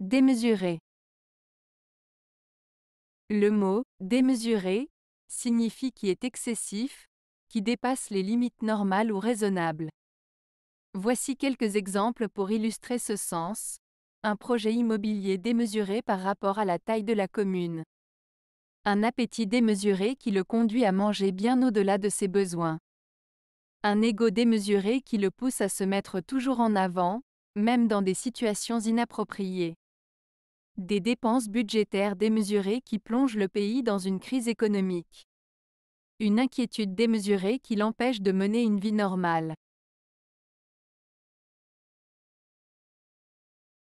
Démesuré. Le mot démesuré signifie qui est excessif, qui dépasse les limites normales ou raisonnables. Voici quelques exemples pour illustrer ce sens. Un projet immobilier démesuré par rapport à la taille de la commune. Un appétit démesuré qui le conduit à manger bien au-delà de ses besoins. Un ego démesuré qui le pousse à se mettre toujours en avant, même dans des situations inappropriées des dépenses budgétaires démesurées qui plongent le pays dans une crise économique. Une inquiétude démesurée qui l'empêche de mener une vie normale.